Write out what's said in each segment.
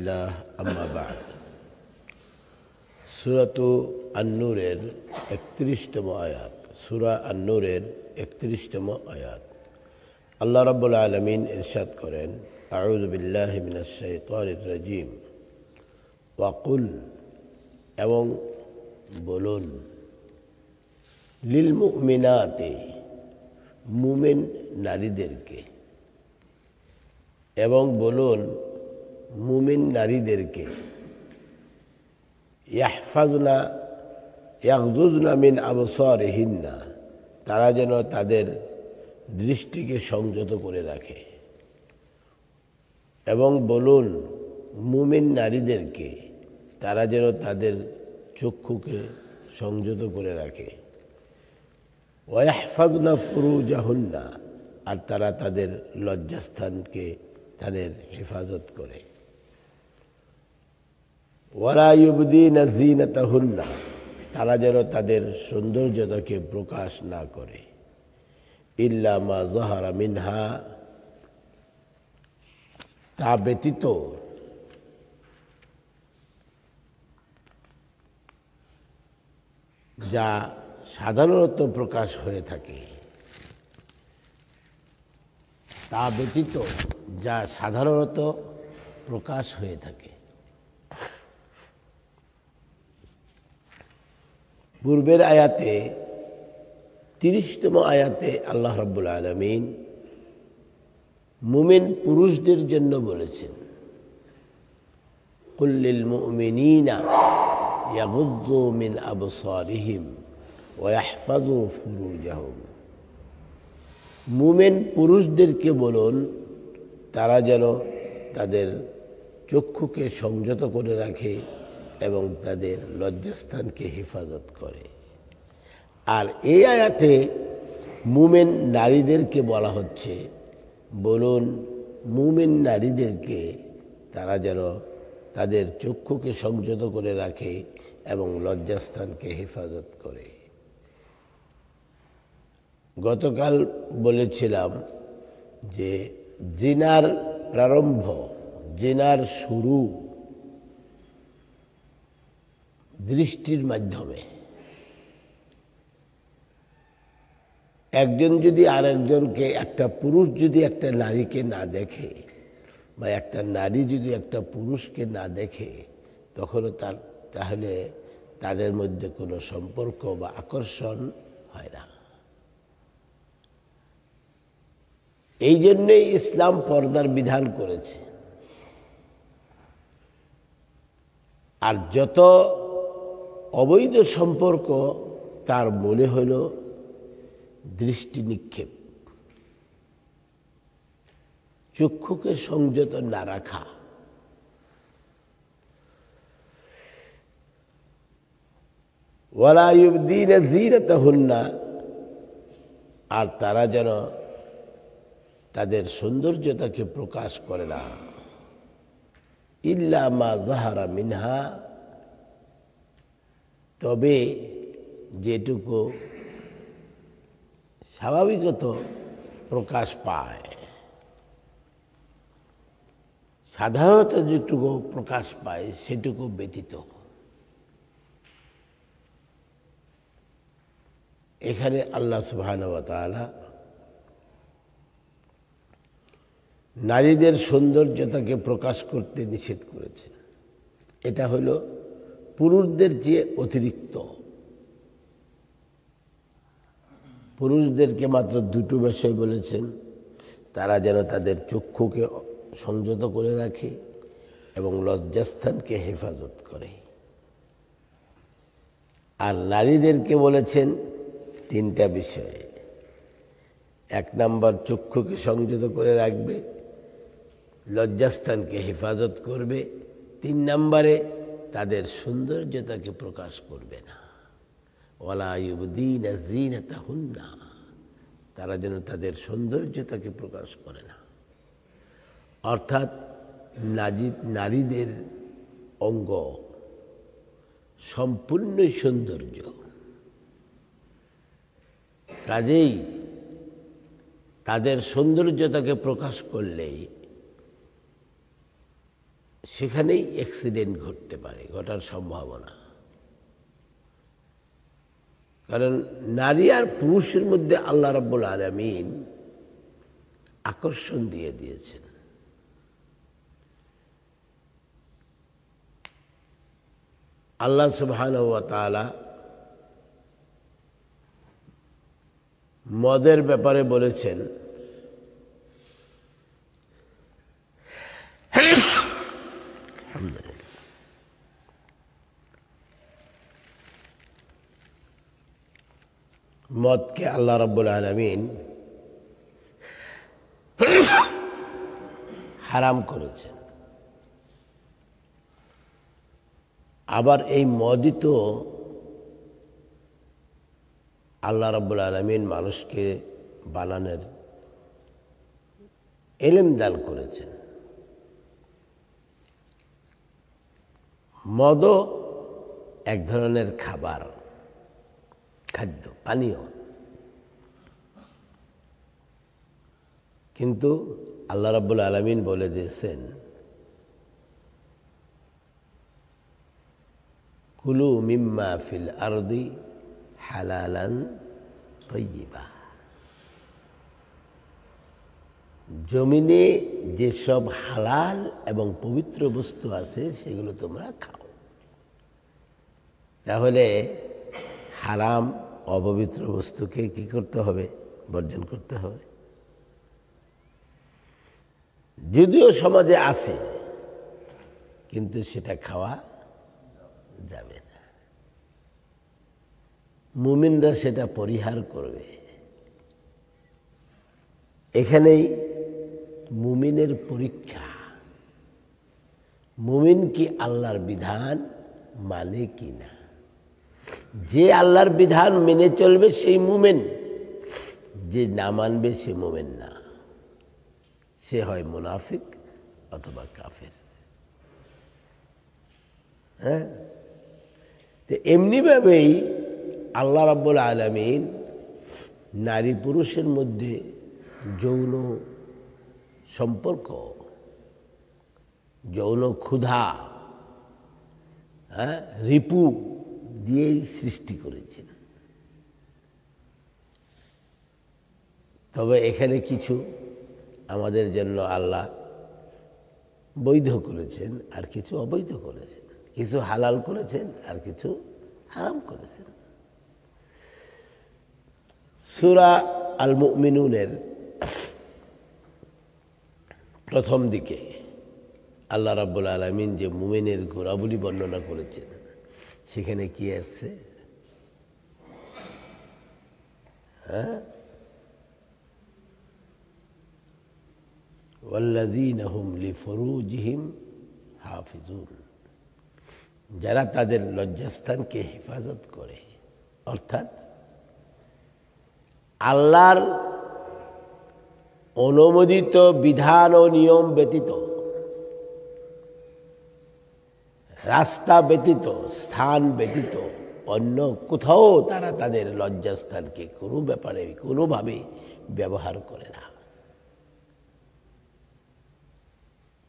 আল্লাহ সুরাত আন্নুরের একত্রিশতম আয়াত সুরা আন্নুরের একত্রিশতম আয়াত আল্লাহ রব্বুল আলমিন ইরশাদ করেন আউদ বিল্লাহ রাজিম ওয়াকুল এবং বলুন লিল মুমিনাতে মুমেন নারীদেরকে এবং বলুন মুমিন নারীদেরকে ইয়াহফাজনা ইয়াকুজনা মিন আবসর হিন্না তারা যেন তাদের দৃষ্টিকে সংযত করে রাখে এবং বলুন মুমিন নারীদেরকে তারা যেন তাদের চক্ষুকে সংযত করে রাখে ওয়াহফাজনা ফুরু জাহন্না আর তারা তাদের লজ্জাস্থানকে তাদের হেফাজত করে ওয়ারাইবদিন জিনা তারা যেন তাদের সৌন্দর্যতাকে প্রকাশ না করে ইল্লামা জহারা মিনহা তা ব্যতীত যা সাধারণত প্রকাশ হয়ে থাকে তা ব্যতীত যা সাধারণত প্রকাশ হয়ে থাকে পূর্বের আয়াতে তিরিশতম আয়াতে আল্লাহ রব্বুল আলমিন মুমিন পুরুষদের জন্য বলেছেন কুল্লিল মুমিনিনা ইয়াগুদ্দু মিন মুমেন পুরুষদেরকে বলুন তারা যেন তাদের চক্ষুকে সংযত করে রাখে এবং তাদের লজ্জাস্থানকে হেফাজত করে আর এই আয়াতে মুমেন নারীদেরকে বলা হচ্ছে বলুন মুমেন নারীদেরকে তারা যেন তাদের চক্ষুকে সংযত করে রাখে এবং লজ্জাস্থানকে হেফাজত করে গতকাল বলেছিলাম যে জিনার প্রারম্ভ জিনার শুরু দৃষ্টির মাধ্যমে একজন যদি আর একজনকে একটা পুরুষ যদি একটা নারীকে না দেখে বা একটা নারী যদি একটা পুরুষকে না দেখে তখনও তার তাহলে তাদের মধ্যে কোনো সম্পর্ক বা আকর্ষণ হয় না এই জন্যেই ইসলাম পর্দার বিধান করেছে আর যত অবৈধ সম্পর্ক তার মনে হল দৃষ্টি নিক্ষেপ চক্ষুকে সংযত না রাখা ওয়ালায়ুদ্দিন জিরত না আর তারা যেন তাদের সৌন্দর্যতাকে প্রকাশ করে না ইল্লা মা জাহারা মিনহা তবে যেটুকু স্বাভাবিকত প্রকাশ পায় সাধারণত যেটুকু প্রকাশ পায় সেটুকু ব্যতীত এখানে আল্লাহ সুবাহানবতালা নারীদের সৌন্দর্যতাকে প্রকাশ করতে নিষেধ করেছে এটা হলো পুরুষদের যে অতিরিক্ত পুরুষদেরকে মাত্র দুটো বিষয় বলেছেন তারা যেন তাদের চক্ষুকে সংযত করে রাখে এবং লজ্জাস্থানকে হেফাজত করে আর নারীদেরকে বলেছেন তিনটা বিষয়ে এক নম্বর চক্ষুকে সংযত করে রাখবে লজ্জাস্থানকে হেফাজত করবে তিন নাম্বারে তাদের সৌন্দর্যতাকে প্রকাশ করবে না ওলায়ুবদিন না তারা যেন তাদের সৌন্দর্যতাকে প্রকাশ করে না অর্থাৎ নাজিদ নারীদের অঙ্গ সম্পূর্ণ সৌন্দর্য কাজেই তাদের সৌন্দর্যতাকে প্রকাশ করলেই সেখানেই অ্যাক্সিডেন্ট ঘটতে পারে ঘটার সম্ভাবনা কারণ নারী আর পুরুষের মধ্যে আল্লাহ রব্বুল আলমিন আকর্ষণ দিয়ে দিয়েছেন আল্লাহ সুবহান মদের ব্যাপারে বলেছেন মদকে আল্লাহ রব্বুল আলমিন হারাম করেছেন আবার এই মদই তো আল্লাহ রব্বুল আলমিন মানুষকে বানানোর এলেম দান করেছেন মদও এক ধরনের খাবার খাদ্য পানীয় কিন্তু আল্লাহ রাবুল আলমিন বলে দিয়েছেন কুলু মিম্মা ফিল আরদি হালালান তৈবা জমিনে যেসব হালাল এবং পবিত্র বস্তু আছে সেগুলো তোমরা খাও তাহলে হারাম অপবিত্র বস্তুকে কি করতে হবে বর্জন করতে হবে যদিও সমাজে আছে কিন্তু সেটা খাওয়া যাবে না মুমিনরা সেটা পরিহার করবে এখানেই মুমিনের পরীক্ষা মুমিন কি আল্লাহর বিধান মানে কি না যে আল্লাহর বিধান মেনে চলবে সেই মুমেন যে না মানবে সে মুমেন না সে হয় মুনাফিক অথবা কাফের হ্যাঁ তো এমনিভাবেই আল্লাহ রাব্বুল আলমিন নারী পুরুষের মধ্যে যৌন সম্পর্ক যৌন ক্ষুধা হ্যাঁ রিপু দিয়েই সৃষ্টি করেছেন তবে এখানে কিছু আমাদের জন্য আল্লাহ বৈধ করেছেন আর কিছু অবৈধ করেছেন কিছু হালাল করেছেন আর কিছু হারাম করেছেন সুরা আল মুমিনুনের প্রথম দিকে আল্লাহ রাব্বুল আলমিন যে মুমিনের ঘোরাবলি বর্ণনা করেছেন সেখানে কি আসছে হ্যাঁ যারা তাদের লজ্জাস্থানকে হেফাজত করে অর্থাৎ আল্লাহর অনুমোদিত বিধান ও নিয়ম ব্যতীত রাস্তা ব্যতীত স্থান ব্যতীত অন্য কোথাও তারা তাদের লজ্জাস্থানকে কোনো ব্যাপারে কোনোভাবে ব্যবহার করে না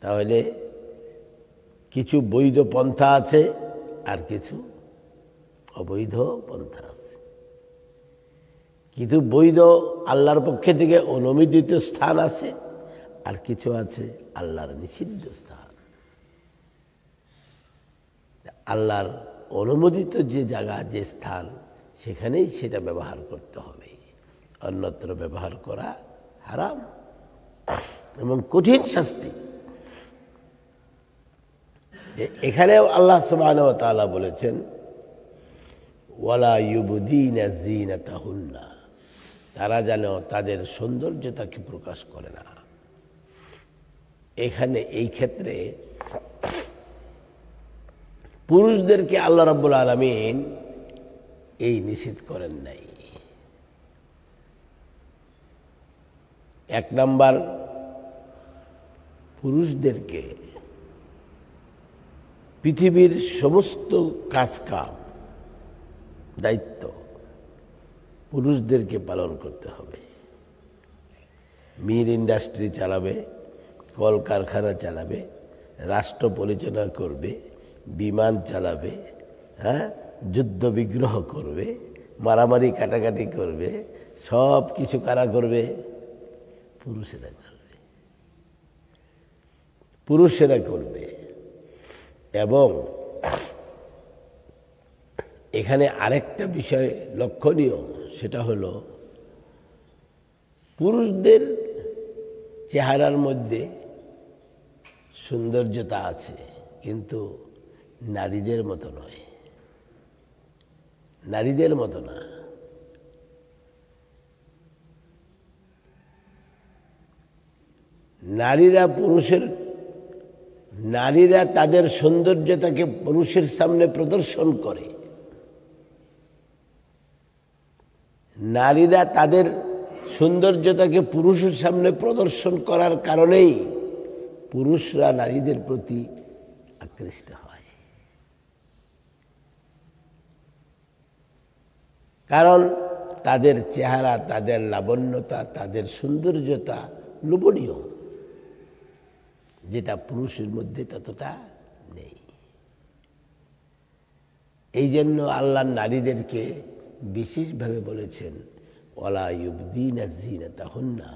তাহলে কিছু বৈধ পন্থা আছে আর কিছু অবৈধ পন্থা আছে কিছু বৈধ আল্লাহর পক্ষে থেকে অনুমোদিত স্থান আছে আর কিছু আছে আল্লাহর নিষিদ্ধ স্থান আল্লাহর অনুমোদিত যে জায়গা যে স্থান সেখানেই সেটা ব্যবহার করতে হবে অন্যত্র ব্যবহার করা হারাম এবং কঠিন শাস্তি এখানেও আল্লাহ সুবাহতালা বলেছেন ওয়ালা ইউবুদ্দিন জিনা তাহুল্লা তারা যেন তাদের সৌন্দর্যতাকে প্রকাশ করে না এখানে এই ক্ষেত্রে পুরুষদেরকে আল্লাহ রাব্বুল আলমিন এই নিষেধ করেন নাই এক নাম্বার পুরুষদেরকে পৃথিবীর সমস্ত কাজকাম দায়িত্ব পুরুষদেরকে পালন করতে হবে মিল ইন্ডাস্ট্রি চালাবে কলকারখানা চালাবে রাষ্ট্র পরিচালনা করবে বিমান চালাবে হ্যাঁ যুদ্ধ বিগ্রহ করবে মারামারি কাটাকাটি করবে সব কিছু কারা করবে পুরুষেরা করবে পুরুষেরা করবে এবং এখানে আরেকটা বিষয় লক্ষণীয় সেটা হলো পুরুষদের চেহারার মধ্যে সৌন্দর্যতা আছে কিন্তু নারীদের মতো নয় নারীদের মতো না নারীরা পুরুষের নারীরা তাদের সৌন্দর্যতাকে পুরুষের সামনে প্রদর্শন করে নারীরা তাদের সৌন্দর্যতাকে পুরুষের সামনে প্রদর্শন করার কারণেই পুরুষরা নারীদের প্রতি আকৃষ্ট কারণ তাদের চেহারা তাদের লাবণ্যতা তাদের সৌন্দর্যতা লোভনীয় যেটা পুরুষের মধ্যে ততটা নেই এই জন্য আল্লাহ নারীদেরকে বিশেষভাবে বলেছেন ওলা আজিনা তাহন না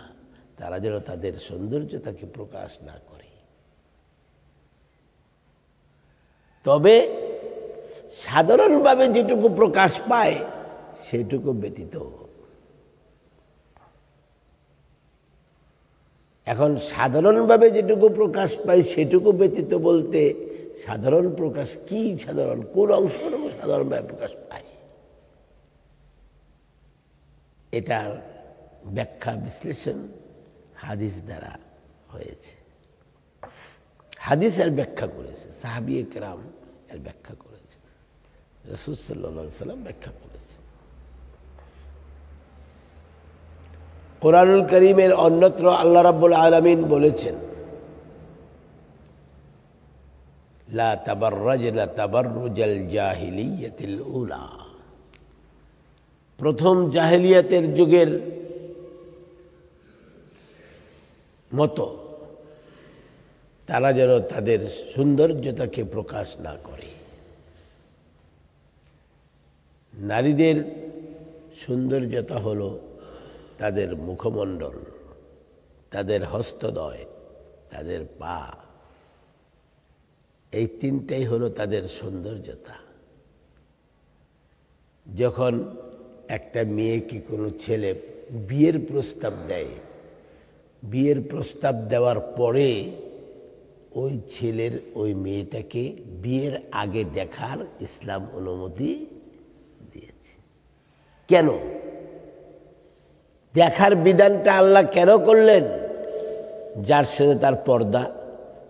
তারা যেন তাদের সৌন্দর্যতাকে প্রকাশ না করে তবে সাধারণভাবে যেটুকু প্রকাশ পায় সেটুকু ব্যতীত এখন সাধারণভাবে যেটুকু প্রকাশ পাই সেটুকু ব্যতীত বলতে সাধারণ প্রকাশ কি সাধারণ কোন অংশটুকু সাধারণভাবে প্রকাশ পাই এটার ব্যাখ্যা বিশ্লেষণ হাদিস দ্বারা হয়েছে হাদিস এর ব্যাখ্যা করেছে সাহাবি একরাম এর ব্যাখ্যা করেছে রসুল সাল্লা সাল্লাম ব্যাখ্যা করেছে কোরআনুল করিমের অন্যত্র আল্লাহ রাব্বুল আলমিন বলেছেন লা প্রথম জাহেলিয়াতের যুগের মতো তারা যেন তাদের সৌন্দর্যতাকে প্রকাশ না করে নারীদের সৌন্দর্যতা হলো তাদের মুখমণ্ডল তাদের হস্তদয় তাদের পা এই তিনটাই হলো তাদের সৌন্দর্যতা যখন একটা মেয়ে কি কোনো ছেলে বিয়ের প্রস্তাব দেয় বিয়ের প্রস্তাব দেওয়ার পরে ওই ছেলের ওই মেয়েটাকে বিয়ের আগে দেখার ইসলাম অনুমতি দিয়েছে কেন দেখার বিধানটা আল্লাহ কেন করলেন যার সাথে তার পর্দা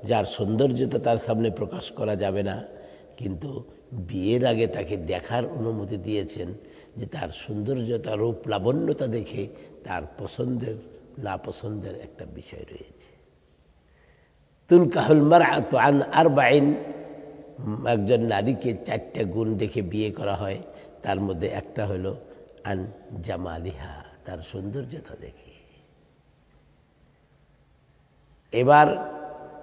যার সৌন্দর্যতা তার সামনে প্রকাশ করা যাবে না কিন্তু বিয়ের আগে তাকে দেখার অনুমতি দিয়েছেন যে তার সৌন্দর্যতা রূপ লাবণ্যতা দেখে তার পছন্দের না পছন্দের একটা বিষয় রয়েছে তুলকাহুল মার আন আর বাইন একজন নারীকে চারটা গুণ দেখে বিয়ে করা হয় তার মধ্যে একটা হলো আন জামালিহা তার সৌন্দর্যতা দেখি এবার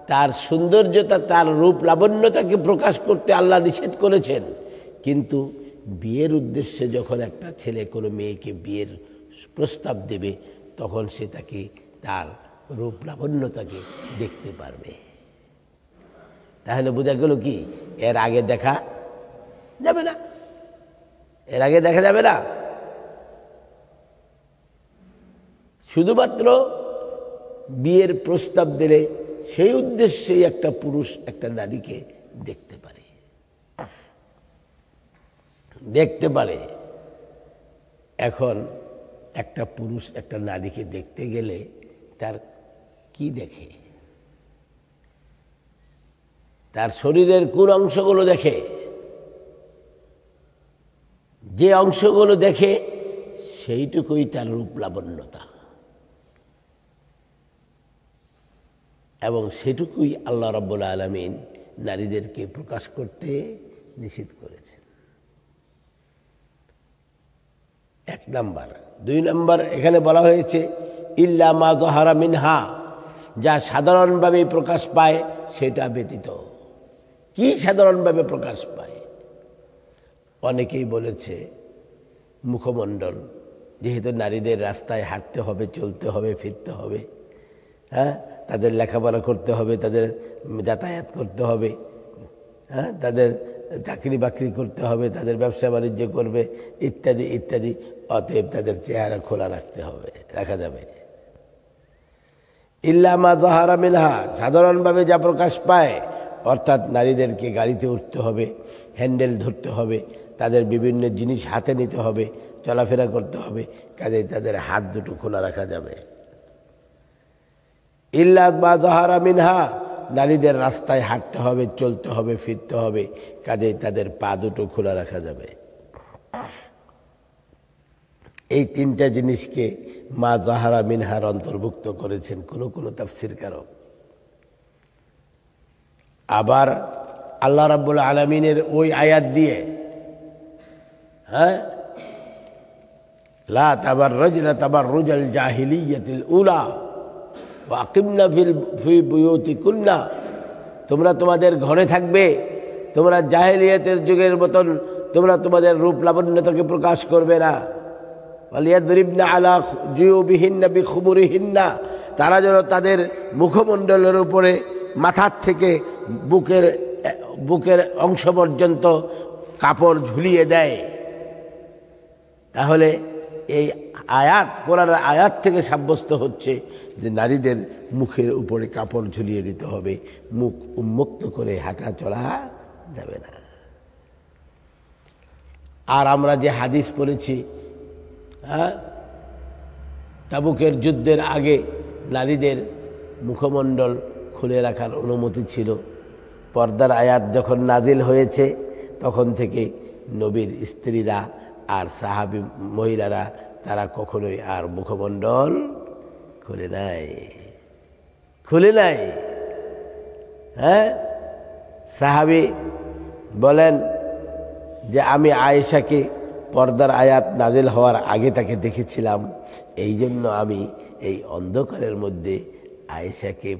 তার সৌন্দর্যতা তার রূপ লাবণ্যতাকে প্রকাশ করতে আল্লাহ নিষেধ করেছেন কিন্তু বিয়ের উদ্দেশ্যে যখন একটা ছেলে কোনো মেয়েকে বিয়ের প্রস্তাব দেবে তখন সে তাকে তার রূপ লাবণ্যতাকে দেখতে পারবে তাহলে বোঝা গেল কি এর আগে দেখা যাবে না এর আগে দেখা যাবে না শুধুমাত্র বিয়ের প্রস্তাব দিলে সেই উদ্দেশ্যেই একটা পুরুষ একটা নারীকে দেখতে পারে দেখতে পারে এখন একটা পুরুষ একটা নারীকে দেখতে গেলে তার কি দেখে তার শরীরের কোন অংশগুলো দেখে যে অংশগুলো দেখে সেইটুকুই তার রূপ লাবণ্যতা এবং সেটুকুই আল্লাহ রব্বুল আলমিন নারীদেরকে প্রকাশ করতে নিষেধ করেছেন এক নাম্বার দুই নাম্বার এখানে বলা হয়েছে ইল্লা মা জহারা মিনহা যা সাধারণভাবে প্রকাশ পায় সেটা ব্যতীত কি সাধারণভাবে প্রকাশ পায় অনেকেই বলেছে মুখমণ্ডল যেহেতু নারীদের রাস্তায় হাঁটতে হবে চলতে হবে ফিরতে হবে হ্যাঁ তাদের লেখাপড়া করতে হবে তাদের যাতায়াত করতে হবে হ্যাঁ তাদের চাকরি বাকরি করতে হবে তাদের ব্যবসা বাণিজ্য করবে ইত্যাদি ইত্যাদি অতএব তাদের চেহারা খোলা রাখতে হবে রাখা যাবে ইল্লামা জহারা মিলহা সাধারণভাবে যা প্রকাশ পায় অর্থাৎ নারীদেরকে গাড়িতে উঠতে হবে হ্যান্ডেল ধরতে হবে তাদের বিভিন্ন জিনিস হাতে নিতে হবে চলাফেরা করতে হবে কাজেই তাদের হাত দুটো খোলা রাখা যাবে ইল্লাদ মা মিনহা নারীদের রাস্তায় হাঁটতে হবে চলতে হবে ফিরতে হবে কাজেই তাদের পা দুটো খোলা রাখা যাবে এই তিনটা জিনিসকে মা জাহারা মিনহার অন্তর্ভুক্ত করেছেন কোন কোনো তাফসির তাফসিরকারক আবার আল্লাহ রাব্বুল আলমিনের ওই আয়াত দিয়ে হ্যাঁ লা তাবার রজনা তাবার রুজাল জাহিলি উলা ওয়াকিমনা ফিল ফি কুন্না তোমরা তোমাদের ঘরে থাকবে তোমরা জাহেলিয়াতের যুগের মতন তোমরা তোমাদের রূপ লাবণ্যতাকে প্রকাশ করবে না আলিয়াদরিবনা আলা জুয়বিহীন্না বিখুমুরিহীন্না তারা যেন তাদের মুখমণ্ডলের উপরে মাথার থেকে বুকের বুকের অংশ পর্যন্ত কাপড় ঝুলিয়ে দেয় তাহলে এই আয়াত কোরআনের আয়াত থেকে সাব্যস্ত হচ্ছে যে নারীদের মুখের উপরে কাপড় ঝুলিয়ে দিতে হবে মুখ উন্মুক্ত করে হাঁটা চলা যাবে না আর আমরা যে হাদিস পড়েছি হ্যাঁ তাবুকের যুদ্ধের আগে নারীদের মুখমণ্ডল খুলে রাখার অনুমতি ছিল পর্দার আয়াত যখন নাজিল হয়েছে তখন থেকে নবীর স্ত্রীরা আর সাহাবি মহিলারা তারা কখনোই আর মুখমণ্ডল খুলে নাই খুলে নাই হ্যাঁ সাহাবি বলেন যে আমি আয়েশাকে পর্দার আয়াত নাজেল হওয়ার আগে তাকে দেখেছিলাম এই জন্য আমি এই অন্ধকারের মধ্যে আয়েশাকে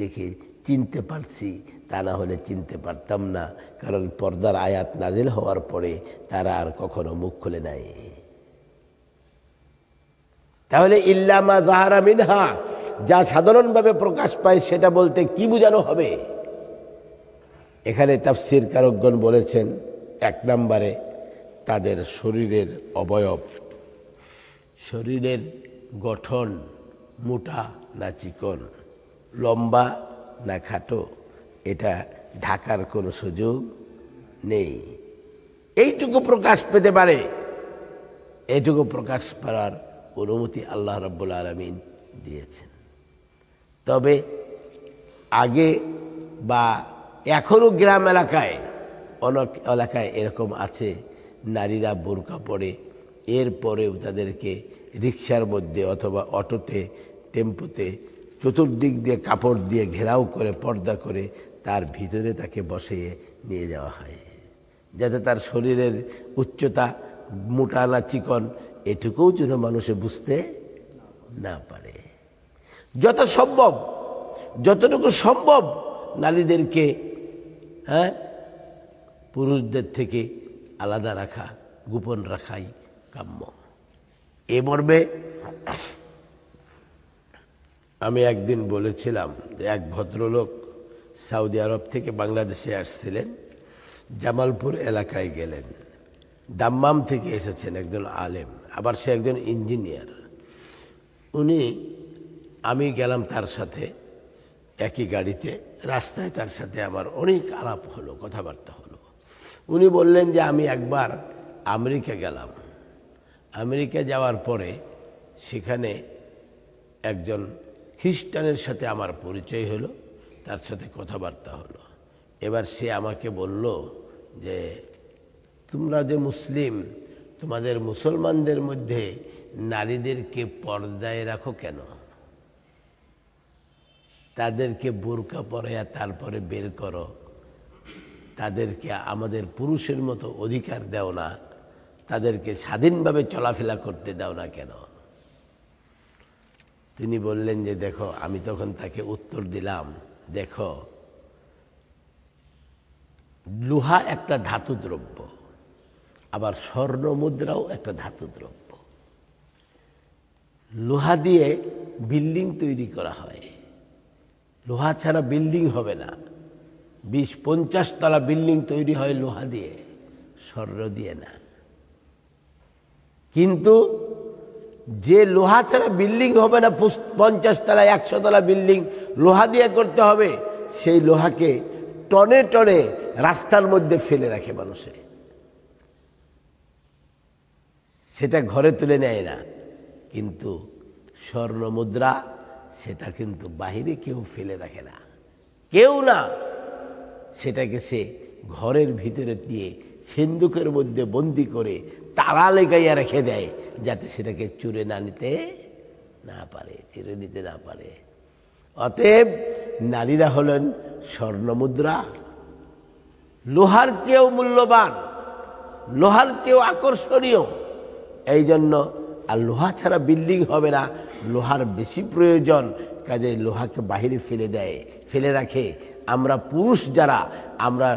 দেখে চিনতে পারছি তা না হলে চিনতে পারতাম না কারণ পর্দার আয়াত নাজিল হওয়ার পরে তারা আর কখনো মুখ খুলে নাই তাহলে ইল্লামা জাহারা মিনহা যা সাধারণভাবে প্রকাশ পায় সেটা বলতে কি বোঝানো হবে এখানে তাফসির কারকগণ বলেছেন এক নম্বরে তাদের শরীরের অবয়ব শরীরের গঠন মোটা না চিকন লম্বা না খাটো এটা ঢাকার কোনো সুযোগ নেই এইটুকু প্রকাশ পেতে পারে এইটুকু প্রকাশ পাওয়ার অনুমতি আল্লাহ রব্বুল আলমিন দিয়েছেন তবে আগে বা এখনও গ্রাম এলাকায় অনেক এলাকায় এরকম আছে নারীরা বোরকা পরে এরপরেও তাদেরকে রিক্সার মধ্যে অথবা অটোতে টেম্পোতে চতুর্দিক দিয়ে কাপড় দিয়ে ঘেরাও করে পর্দা করে তার ভিতরে তাকে বসিয়ে নিয়ে যাওয়া হয় যাতে তার শরীরের উচ্চতা মোটা না চিকন এটুকুও যেন মানুষে বুঝতে না পারে যত সম্ভব যতটুকু সম্ভব নারীদেরকে হ্যাঁ পুরুষদের থেকে আলাদা রাখা গোপন রাখাই কাম্য এ মর্মে আমি একদিন বলেছিলাম যে এক ভদ্রলোক সৌদি আরব থেকে বাংলাদেশে আসছিলেন জামালপুর এলাকায় গেলেন দাম্মাম থেকে এসেছেন একজন আলেম আবার সে একজন ইঞ্জিনিয়ার উনি আমি গেলাম তার সাথে একই গাড়িতে রাস্তায় তার সাথে আমার অনেক আলাপ হলো কথাবার্তা হলো উনি বললেন যে আমি একবার আমেরিকা গেলাম আমেরিকা যাওয়ার পরে সেখানে একজন খ্রিস্টানের সাথে আমার পরিচয় হলো তার সাথে কথাবার্তা হলো এবার সে আমাকে বলল যে তোমরা যে মুসলিম তোমাদের মুসলমানদের মধ্যে নারীদেরকে পর্দায় রাখো কেন তাদেরকে বোরকা পরাইয়া তারপরে বের করো তাদেরকে আমাদের পুরুষের মতো অধিকার দেও না তাদেরকে স্বাধীনভাবে চলাফেরা করতে দাও না কেন তিনি বললেন যে দেখো আমি তখন তাকে উত্তর দিলাম দেখো লোহা একটা ধাতু দ্রব্য আবার স্বর্ণ মুদ্রাও একটা ধাতু দ্রব্য লোহা দিয়ে বিল্ডিং তৈরি করা হয় লোহা ছাড়া বিল্ডিং হবে না বিশ পঞ্চাশ তলা বিল্ডিং তৈরি হয় লোহা দিয়ে স্বর্ণ দিয়ে না কিন্তু যে লোহা ছাড়া বিল্ডিং হবে না পঞ্চাশ তলা একশো তলা বিল্ডিং লোহা দিয়ে করতে হবে সেই লোহাকে টনে টনে রাস্তার মধ্যে ফেলে রাখে মানুষের সেটা ঘরে তুলে নেয় না কিন্তু স্বর্ণ মুদ্রা সেটা কিন্তু বাহিরে কেউ ফেলে রাখে না কেউ না সেটাকে সে ঘরের ভিতরে দিয়ে সিন্ধুকের মধ্যে বন্দি করে তালা লেগাইয়া রেখে দেয় যাতে সেটাকে চুরে না নিতে না পারে চুরে নিতে না পারে অতএব নারীরা হলেন স্বর্ণমুদ্রা লোহার চেয়েও মূল্যবান লোহার চেয়েও আকর্ষণীয় এই জন্য আর লোহা ছাড়া বিল্ডিং হবে না লোহার বেশি প্রয়োজন কাজে লোহাকে বাহিরে ফেলে দেয় ফেলে রাখে আমরা পুরুষ যারা আমরা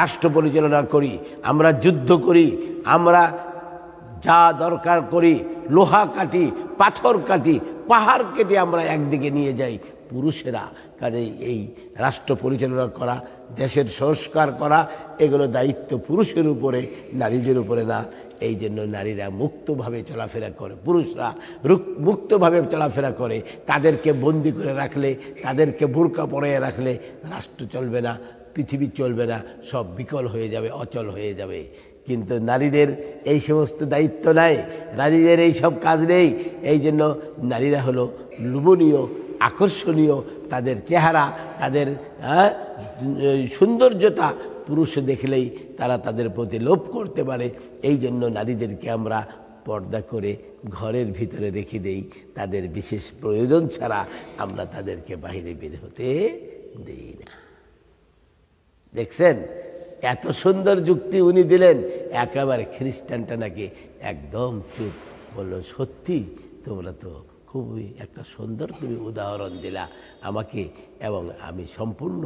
রাষ্ট্র পরিচালনা করি আমরা যুদ্ধ করি আমরা যা দরকার করি লোহা কাটি পাথর কাটি পাহাড় কেটে আমরা একদিকে নিয়ে যাই পুরুষেরা কাজেই এই রাষ্ট্র পরিচালনা করা দেশের সংস্কার করা এগুলো দায়িত্ব পুরুষের উপরে নারীদের উপরে না এই জন্য নারীরা মুক্তভাবে চলাফেরা করে পুরুষরা মুক্তভাবে চলাফেরা করে তাদেরকে বন্দি করে রাখলে তাদেরকে বোরকা পরে রাখলে রাষ্ট্র চলবে না পৃথিবী চলবে না সব বিকল হয়ে যাবে অচল হয়ে যাবে কিন্তু নারীদের এই সমস্ত দায়িত্ব নাই নারীদের এই সব কাজ নেই এই জন্য নারীরা হলো লোভনীয় আকর্ষণীয় তাদের চেহারা তাদের হ্যাঁ, সৌন্দর্যতা পুরুষ দেখলেই তারা তাদের প্রতি লোভ করতে পারে এই জন্য নারীদেরকে আমরা পর্দা করে ঘরের ভিতরে রেখে দেই তাদের বিশেষ প্রয়োজন ছাড়া আমরা তাদেরকে বাহিরে বের হতে দেই না দেখছেন এত সুন্দর যুক্তি উনি দিলেন একেবারে খ্রিস্টানটা নাকি একদম চুপ বলল সত্যি তোমরা তো খুবই একটা সুন্দর তুমি উদাহরণ দিলা আমাকে এবং আমি সম্পূর্ণ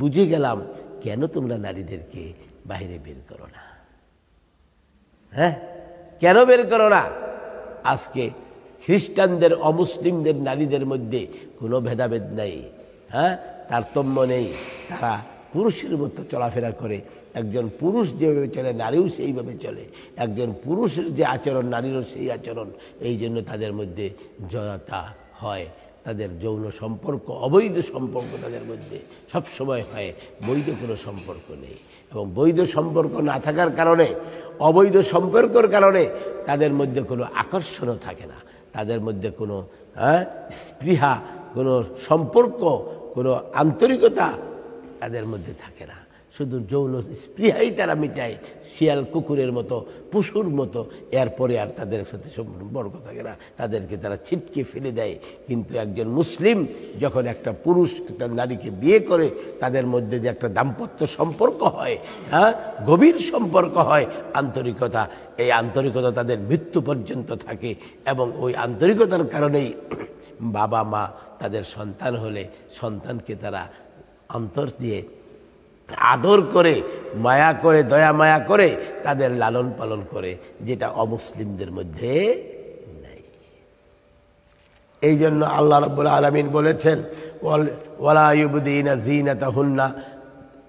বুঝে গেলাম কেন তোমরা নারীদেরকে বাহিরে বের করো না হ্যাঁ কেন বের করো না আজকে খ্রিস্টানদের অমুসলিমদের নারীদের মধ্যে কোনো ভেদাভেদ নেই হ্যাঁ তারতম্য নেই তারা পুরুষের মতো চলাফেরা করে একজন পুরুষ যেভাবে চলে নারীও সেইভাবে চলে একজন পুরুষের যে আচরণ নারীরও সেই আচরণ এই জন্য তাদের মধ্যে জয়তা হয় তাদের যৌন সম্পর্ক অবৈধ সম্পর্ক তাদের মধ্যে সবসময় হয় বৈধ কোনো সম্পর্ক নেই এবং বৈধ সম্পর্ক না থাকার কারণে অবৈধ সম্পর্কর কারণে তাদের মধ্যে কোনো আকর্ষণও থাকে না তাদের মধ্যে কোনো হ্যাঁ, স্পৃহা কোনো সম্পর্ক কোনো আন্তরিকতা তাদের মধ্যে থাকে না শুধু যৌন স্পৃহাই তারা মিটায় শিয়াল কুকুরের মতো পশুর মতো এরপরে আর তাদের সাথে সম্পর্ক থাকে না তাদেরকে তারা ছিটকে ফেলে দেয় কিন্তু একজন মুসলিম যখন একটা পুরুষ একটা নারীকে বিয়ে করে তাদের মধ্যে যে একটা দাম্পত্য সম্পর্ক হয় হ্যাঁ গভীর সম্পর্ক হয় আন্তরিকতা এই আন্তরিকতা তাদের মৃত্যু পর্যন্ত থাকে এবং ওই আন্তরিকতার কারণেই বাবা মা তাদের সন্তান হলে সন্তানকে তারা অন্তর দিয়ে আদর করে মায়া করে দয়া মায়া করে তাদের লালন পালন করে যেটা অমুসলিমদের মধ্যে নেই এই জন্য আল্লাহ রব্বুল আলমিন বলেছেন ওয়ালাইবুদ্দিনা জিনাতা হুন্না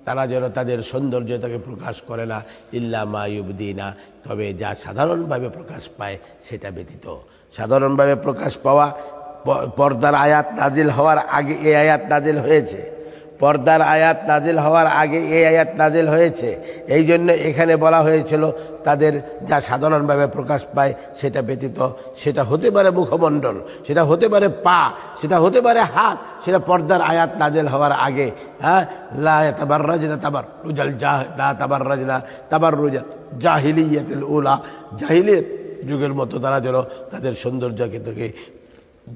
তারা যেন তাদের সৌন্দর্যতাকে প্রকাশ করে না ইল্লা মায়ুবদিনা তবে যা সাধারণভাবে প্রকাশ পায় সেটা ব্যতীত সাধারণভাবে প্রকাশ পাওয়া পর্দার আয়াত নাজিল হওয়ার আগে এই আয়াত নাজিল হয়েছে পর্দার আয়াত নাজিল হওয়ার আগে এই আয়াত নাজিল হয়েছে এই জন্য এখানে বলা হয়েছিল তাদের যা সাধারণভাবে প্রকাশ পায় সেটা ব্যতীত সেটা হতে পারে মুখমণ্ডল সেটা হতে পারে পা সেটা হতে পারে হাত সেটা পর্দার আয়াত নাজেল হওয়ার আগে হ্যাঁ লাবার রাজনা তাবার রুজাল জাহ লা তাবার রাজনা তাবার রুজাল জাহিলিয়াতিল উলা জাহিলিয়ত যুগের মতো তারা যেন তাদের সৌন্দর্যকে তোকে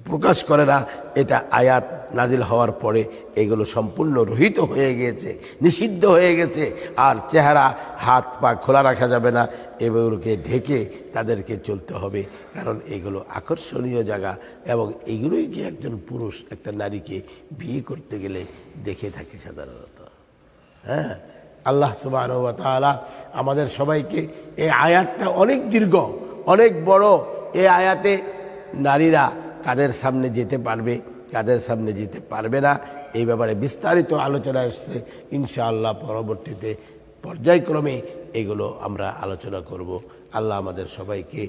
প্রকাশ করে না এটা আয়াত নাজিল হওয়ার পরে এগুলো সম্পূর্ণ রহিত হয়ে গিয়েছে নিষিদ্ধ হয়ে গেছে আর চেহারা হাত পা খোলা রাখা যাবে না এগুলোকে ঢেকে তাদেরকে চলতে হবে কারণ এগুলো আকর্ষণীয় জায়গা এবং এগুলোই কি একজন পুরুষ একটা নারীকে বিয়ে করতে গেলে দেখে থাকে সাধারণত হ্যাঁ আল্লাহ সুবাহ আমাদের সবাইকে এই আয়াতটা অনেক দীর্ঘ অনেক বড় এ আয়াতে নারীরা কাদের সামনে যেতে পারবে কাদের সামনে যেতে পারবে না এই ব্যাপারে বিস্তারিত আলোচনা এসছে ইনশাআল্লাহ পরবর্তীতে পর্যায়ক্রমে এগুলো আমরা আলোচনা করব আল্লাহ আমাদের সবাইকে